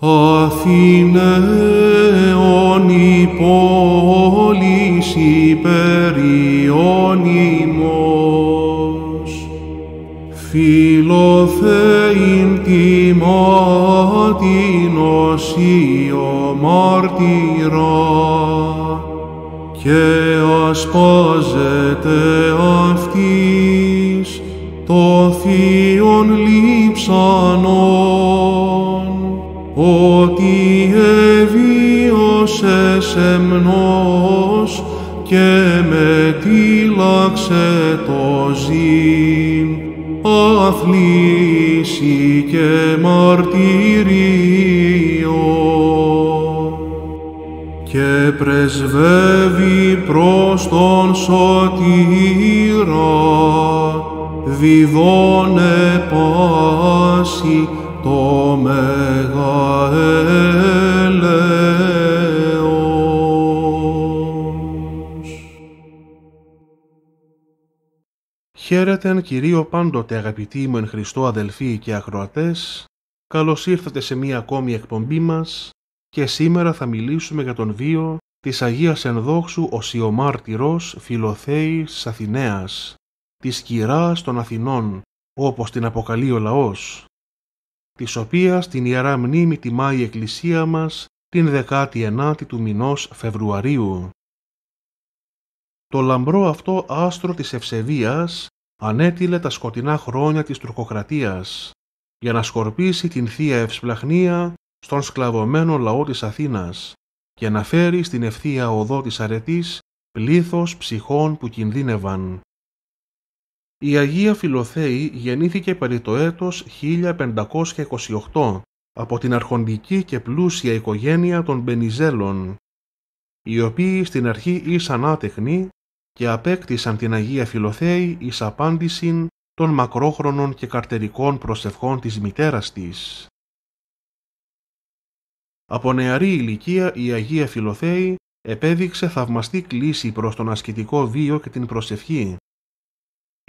Αθηναίων η πόλης υπεριών ημός, φιλοθέην τιμάτην οσίο μαρτυρά, και ασπάζεται αυτής το θείον λείψανό σε σεμνός και με τύλαξε το ζήν και μαρτυρίο και πρεσβεύει προς τον σωτήρα διδώνε πάση το μεγαέ αν κυρίω πάντοτε αγαπητοί μου εν Χριστώ αδελφοί και ακροατές, καλώς ήρθατε σε μία ακόμη εκπομπή μας και σήμερα θα μιλήσουμε για τον βίο της Αγίας Ενδόξου Οσιομάρτυρος Φιλοθέης Αθηναίας, της Κυράς των Αθηνών, όπως την αποκαλεί ο λαός, της οποίας την Ιερά Μνήμη τιμάει η Εκκλησία μας την 19η του μηνός Φεβρουαρίου. Το λαμπρό αυτό άστρο της ευσεβίας ανέτειλε τα σκοτεινά χρόνια της τουρκοκρατίας για να σκορπίσει την θεία ευσπλαχνία στον σκλαβωμένο λαό της Αθήνας και να φέρει στην ευθεία οδό της αρετής πλήθος ψυχών που κινδύνευαν. Η Αγία Φιλοθέη γεννήθηκε περί το έτος 1528 από την αρχοντική και πλούσια οικογένεια των Μπενιζέλων, οι οποίοι στην αρχή ήσαν άτεχνοι και απέκτησαν την Αγία Φιλοθέη εις απάντησιν των μακρόχρονων και καρτερικών προσευχών της μητέρας της. Από νεαρή ηλικία η Αγία Φιλοθέη επέδειξε θαυμαστή κλίση προς τον ασκητικό βίο και την προσευχή.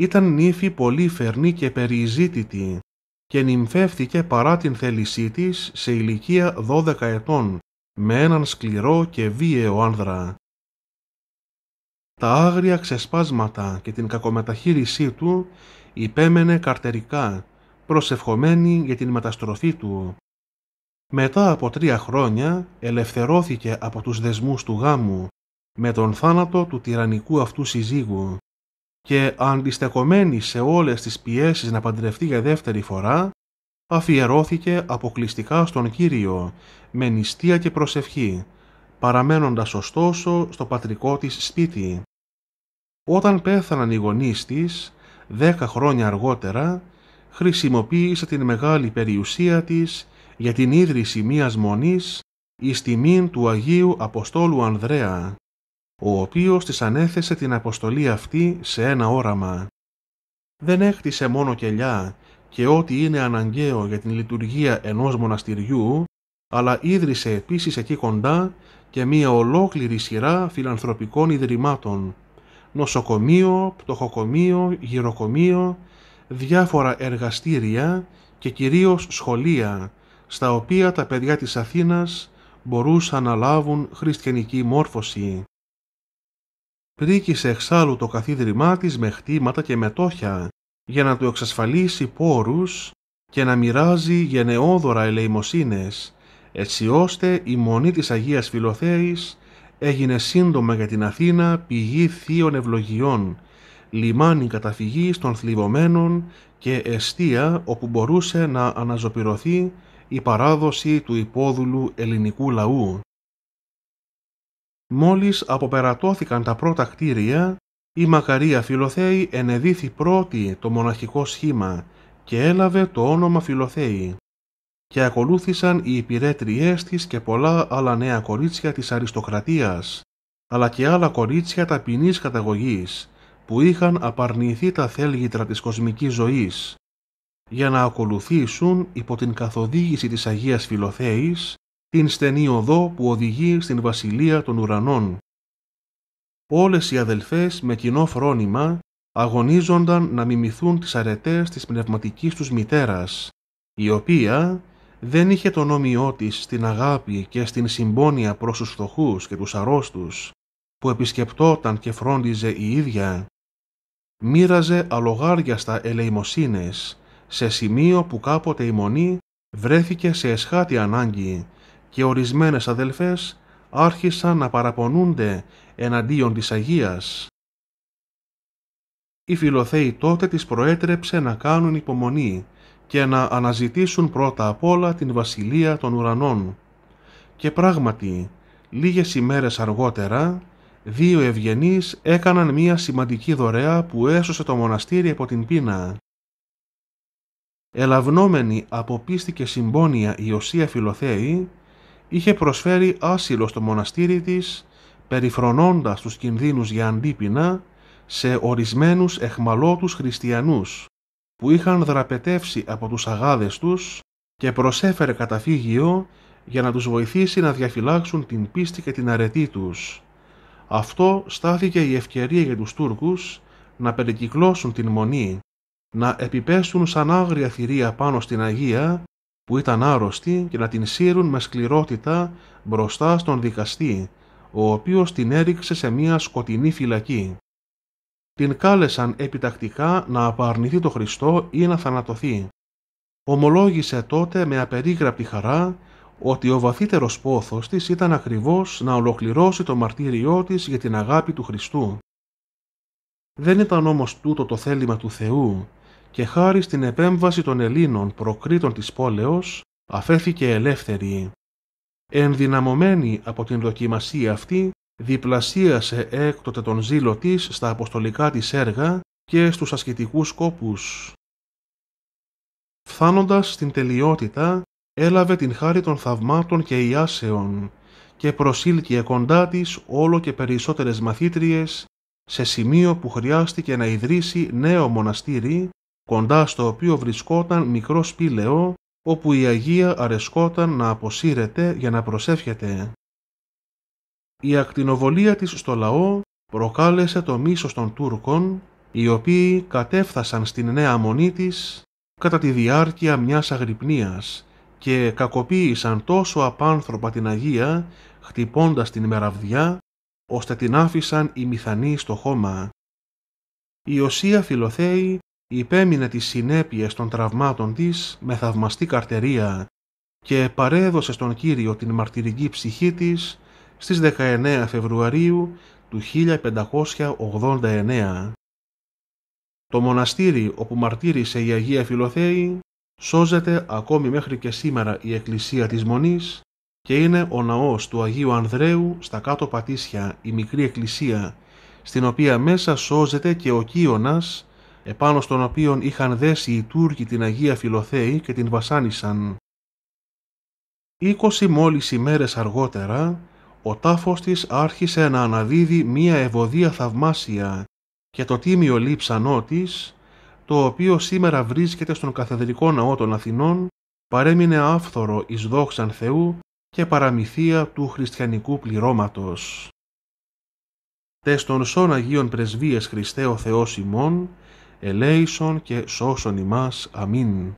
Ήταν νύφη πολύ φερνή και περιζήτητη και νυμφεύθηκε παρά την θέλησή της σε ηλικία 12 ετών με έναν σκληρό και βίαιο άνδρα. Τα άγρια ξεσπάσματα και την κακομεταχείρισή του υπέμενε καρτερικά, προσευχομένη για την μεταστροφή του. Μετά από τρία χρόνια ελευθερώθηκε από τους δεσμούς του γάμου με τον θάνατο του τυραννικού αυτού συζύγου και αντιστεκομένη σε όλες τις πιέσεις να παντρευτεί για δεύτερη φορά, αφιερώθηκε αποκλειστικά στον Κύριο με νηστεία και προσευχή, παραμένοντας ωστόσο στο πατρικό της σπίτι. Όταν πέθαναν οι γονείς της, δέκα χρόνια αργότερα, χρησιμοποίησε την μεγάλη περιουσία της για την ίδρυση μίας μονής εις τιμήν του Αγίου Αποστόλου Ανδρέα, ο οποίος της ανέθεσε την αποστολή αυτή σε ένα όραμα. Δεν έκτισε μόνο κελιά και ό,τι είναι αναγκαίο για την λειτουργία ενός μοναστηριού, αλλά ίδρυσε επίσης εκεί κοντά και μία ολόκληρη σειρά φιλανθρωπικών ιδρυμάτων, νοσοκομείο, πτωχοκομείο, γυροκομείο, διάφορα εργαστήρια και κυρίως σχολεία, στα οποία τα παιδιά της Αθήνας μπορούσαν να λάβουν χριστιανική μόρφωση. Πρίκησε εξάλλου το καθίδρυμά της με χτήματα και μετόχια, για να του εξασφαλίσει πόρους και να μοιράζει γενναιόδωρα ελεημοσύνες, έτσι ώστε η μονή της Αγίας Φιλοθέης έγινε σύντομα για την Αθήνα πηγή θείων ευλογιών, λιμάνι καταφυγής των θλιβωμένων και εστία όπου μπορούσε να αναζωπηρωθεί η παράδοση του υπόδουλου ελληνικού λαού. Μόλις αποπερατώθηκαν τα πρώτα κτίρια, η Μακαρία Φιλοθέη ενεδύθη πρώτη το μοναχικό σχήμα και έλαβε το όνομα Φιλοθέη και ακολούθησαν οι υπηρέτριές της και πολλά άλλα νέα κορίτσια της αριστοκρατίας, αλλά και άλλα κορίτσια ταπεινής καταγωγής, που είχαν απαρνηθεί τα θέλγητρα της κοσμικής ζωής, για να ακολουθήσουν υπό την καθοδήγηση της Αγίας Φιλοθέης την στενή οδό που οδηγεί στην Βασιλεία των Ουρανών. Όλες οι αδελφές με κοινό φρόνημα αγωνίζονταν να μιμηθούν τις αρετές της πνευματικής τους μητέρας, η οποία δεν είχε τον όμοιό της στην αγάπη και στην συμπόνια προς τους φτωχούς και τους αρρώστους, που επισκεπτόταν και φρόντιζε η ίδια, μοίραζε αλογάριαστα ελεημοσύνες, σε σημείο που κάποτε η Μονή βρέθηκε σε εσχάτη ανάγκη και ορισμένες αδελφές άρχισαν να παραπονούνται εναντίον της Αγίας. Η Φιλοθέη τότε τις προέτρεψε να κάνουν υπομονή και να αναζητήσουν πρώτα απ' όλα την βασιλεία των ουρανών. Και πράγματι, λίγες ημέρες αργότερα, δύο ευγενείς έκαναν μία σημαντική δωρεά που έσωσε το μοναστήρι από την πείνα. Ελαυνόμενη από πίστη και συμπόνια η Οσία Φιλοθέη, είχε προσφέρει άσυλο στο μοναστήρι της, περιφρονώντας τους κινδύνους για αντίπεινα σε ορισμένους εχμαλώτους χριστιανούς που είχαν δραπετεύσει από τους αγάδες τους και προσέφερε καταφύγιο για να τους βοηθήσει να διαφυλάξουν την πίστη και την αρετή τους. Αυτό στάθηκε η ευκαιρία για τους Τούρκους να περικυκλώσουν την μονή, να επιπέσουν σαν άγρια θηρία πάνω στην Αγία που ήταν άρρωστη και να την σύρουν με σκληρότητα μπροστά στον δικαστή, ο οποίος την έριξε σε μια σκοτεινή φυλακή την κάλεσαν επιτακτικά να απαρνηθεί το Χριστό ή να θανατωθεί. Ομολόγησε τότε με απερίγραπτη χαρά ότι ο βαθύτερος πόθος της ήταν ακριβώς να ολοκληρώσει το μαρτύριό της για την αγάπη του Χριστού. Δεν ήταν όμως τούτο το θέλημα του Θεού και χάρη στην επέμβαση των Ελλήνων προκρήτων της πόλεως αφέθηκε ελεύθερη. Ενδυναμωμένη από την δοκιμασία αυτή διπλασίασε έκτοτε τον ζήλο της στα αποστολικά της έργα και στους ασκητικούς σκόπους. Φθάνοντας στην τελειότητα, έλαβε την χάρη των θαυμάτων και ιάσεων και προσήλκυε κοντά της όλο και περισσότερες μαθήτριες σε σημείο που χρειάστηκε να ιδρύσει νέο μοναστήρι, κοντά στο οποίο βρισκόταν μικρό σπήλαιο, όπου η Αγία αρεσκόταν να αποσύρεται για να προσεύχεται. Η ακτινοβολία της στο λαό προκάλεσε το μίσος των Τούρκων, οι οποίοι κατέφθασαν στην νέα μονή της κατά τη διάρκεια μιας αγρυπνίας και κακοποίησαν τόσο απάνθρωπα την Αγία, χτυπώντας την μεραβδιά, ώστε την άφησαν οι μηθανοί στο χώμα. Η Οσία Φιλοθέη υπέμεινε τις συνέπειες των τραυμάτων της με θαυμαστή καρτερία και παρέδωσε στον Κύριο την μαρτυρική ψυχή της στις 19 Φεβρουαρίου του 1589. Το μοναστήρι όπου μαρτύρησε η Αγία Φιλοθέη σώζεται ακόμη μέχρι και σήμερα η εκκλησία της Μονής και είναι ο ναός του Αγίου Ανδρέου στα κάτω Πατήσια, η μικρή εκκλησία, στην οποία μέσα σώζεται και ο Κίωνας, επάνω στον οποίον είχαν δέσει οι Τούρκοι την Αγία Φιλοθέη και την βασάνισαν. 20 μόλις ημέρες αργότερα, ο τάφος της άρχισε να αναδίδει μία ευωδία θαυμάσια και το τίμιο λείψανό της, το οποίο σήμερα βρίσκεται στον καθεδρικό ναό των Αθηνών, παρέμεινε άφθορο εις δόξαν Θεού και παραμυθία του χριστιανικού πληρώματος. Τες στον σών Αγίων Πρεσβείες Χριστέ ο Θεός ημών, ελέησον και σώσον ημάς. Αμήν.